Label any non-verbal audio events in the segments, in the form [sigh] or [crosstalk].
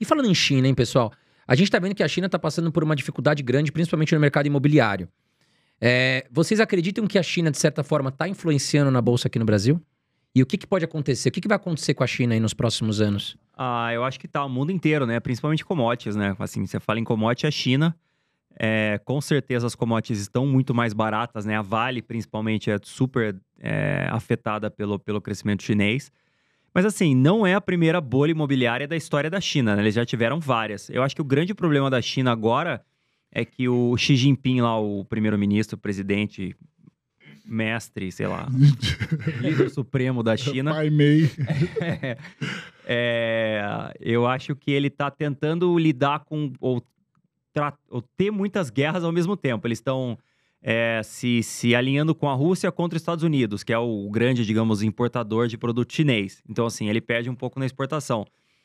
E falando em China, hein, pessoal? A gente está vendo que a China está passando por uma dificuldade grande, principalmente no mercado imobiliário. É, vocês acreditam que a China, de certa forma, está influenciando na bolsa aqui no Brasil? E o que, que pode acontecer? O que, que vai acontecer com a China aí nos próximos anos? Ah, eu acho que tá o mundo inteiro, né? Principalmente commodities, né? Assim, você fala em commodity, a China. É, com certeza as commodities estão muito mais baratas, né? A Vale, principalmente, é super é, afetada pelo, pelo crescimento chinês. Mas assim, não é a primeira bolha imobiliária da história da China, né? Eles já tiveram várias. Eu acho que o grande problema da China agora é que o Xi Jinping lá, o primeiro-ministro, presidente, mestre, sei lá, [laughs] líder supremo da China. Pai Mei. É, [laughs] é, eu acho que ele está tentando lidar com ou, ou, ter muitas guerras ao mesmo tempo. Eles estão é, se, se alinhando com a Rússia contra os Estados Unidos, que é o grande, digamos, importador de produto chinês. Então, assim, ele perde um pouco na exportação.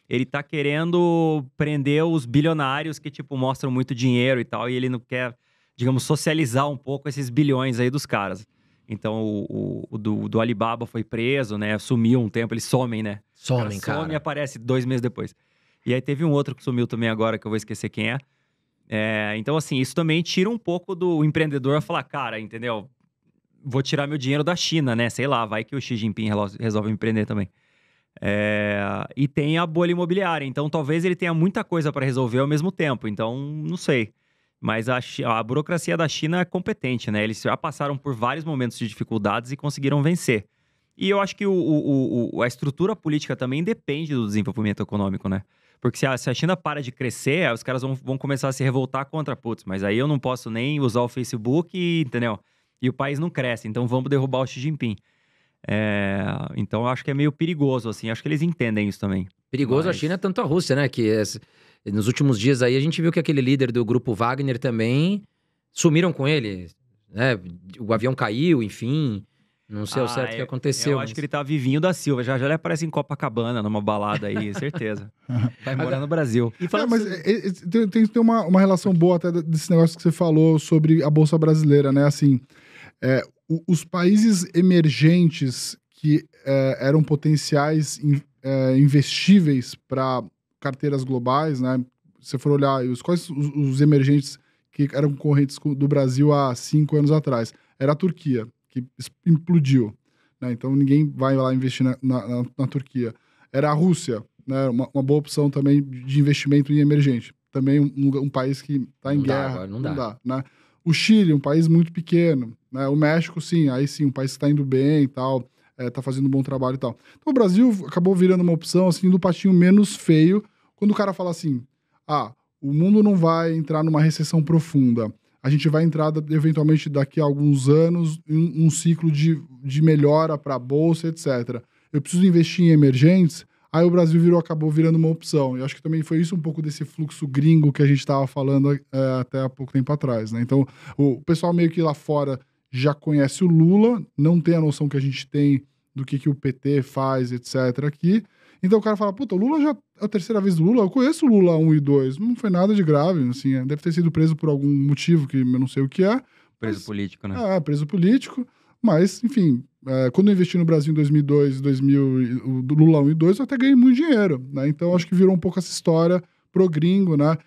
Ele tá querendo prender os bilionários que, tipo, mostram muito dinheiro e tal, e ele não quer, digamos, socializar um pouco esses bilhões aí dos caras. Então, o, o, do, do, Alibaba foi preso, né? Sumiu um tempo, eles somem, né? Somem, cara. Some e aparece dois meses depois. E aí teve um outro que sumiu também agora, que eu vou esquecer quem é. É, então, assim, isso também tira um pouco do empreendedor a falar, cara, entendeu? Vou tirar meu dinheiro da China, né? Sei lá, vai que o Xi Jinping resolve empreender também. É, e tem a bolha imobiliária, então talvez ele tenha muita coisa para resolver ao mesmo tempo. Então, não sei. Mas a, a, burocracia da China é competente, né? Eles já passaram por vários momentos de dificuldades e conseguiram vencer. E eu acho que o, o, o, a estrutura política também depende do desenvolvimento econômico, né? Porque se a, se a China para de crescer, os caras vão, vão começar a se revoltar contra, putz, mas aí eu não posso nem usar o Facebook, entendeu? E o país não cresce, então vamos derrubar o Xi Jinping. É, então acho que é meio perigoso, assim. Acho que eles entendem isso também. Perigoso Mas... a China, tanto a Rússia, né? Que nos últimos dias aí a gente viu que aquele líder do grupo Wagner também sumiram com ele. Né? O avião caiu, enfim. Não sei ao certo o ah, que é. aconteceu. Eu acho mas... que ele tá vivinho da Silva. Já já ele aparece em Copacabana, numa balada aí, [laughs] certeza. Vai morar no Brasil. E falando é, mas é, é, tem, que ter uma, uma relação boa até desse negócio que você falou sobre a Bolsa Brasileira, né? Assim, é, o, os países emergentes que é, eram potenciais in, investíveis para carteiras globais, né? Se você for olhar os, quais os, os emergentes que eram concorrentes do Brasil há cinco anos atrás, era a Turquia, que implodiu. Né? Então ninguém vai lá investir na, na, na Turquia. Era a Rússia, né? Uma, uma, boa opção também de investimento em emergente. Também um, um país que está em não guerra. Dá, não, não dá. dá né? O Chile, um país muito pequeno. Né? O México, sim, aí sim, um país que está indo bem e tal, está é, tá fazendo um bom trabalho e tal. Então o Brasil acabou virando uma opção assim do patinho menos feio. Quando o cara fala assim, ah, o mundo não vai entrar numa recessão profunda a gente vai entrar eventualmente daqui a alguns anos em um ciclo de, de melhora para a bolsa, etc. Eu preciso investir em emergentes, aí o Brasil virou, acabou virando uma opção. E acho que também foi isso um pouco desse fluxo gringo que a gente estava falando é, até há pouco tempo atrás. Né? Então, o pessoal meio que lá fora já conhece o Lula, não tem a noção que a gente tem do que, que o PT faz, etc. aqui. Então o cara fala, puta, o Lula já é a terceira vez do Lula, eu conheço o Lula 1 e 2, não foi nada de grave, assim, é, deve ter sido preso por algum motivo que eu não sei o que é. Preso mas, político, né? É, preso político, mas, enfim, é, quando eu investi no Brasil em 2002, 2000, o Lula 1 e 2, eu até ganhei muito dinheiro, né? Então acho que virou um pouco essa história pro gringo, né?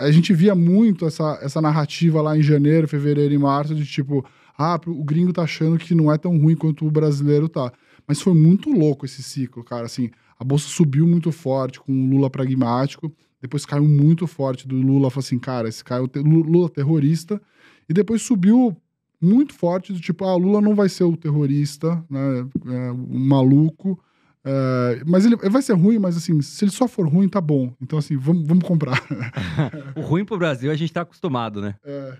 A gente via muito essa, essa narrativa lá em janeiro, fevereiro e março de tipo, ah, o gringo tá achando que não é tão ruim quanto o brasileiro tá. Mas foi muito louco esse ciclo, cara. Assim, a bolsa subiu muito forte com o Lula pragmático, depois caiu muito forte do Lula, falou assim, cara, esse caiu é Lula terrorista, e depois subiu muito forte do tipo, ah, Lula não vai ser o terrorista, né, é, maluco, é, mas ele, ele vai ser ruim, mas assim, se ele só for ruim, tá bom. Então assim, vamos, vamos comprar. [laughs] o ruim pro Brasil a gente tá acostumado, né? É.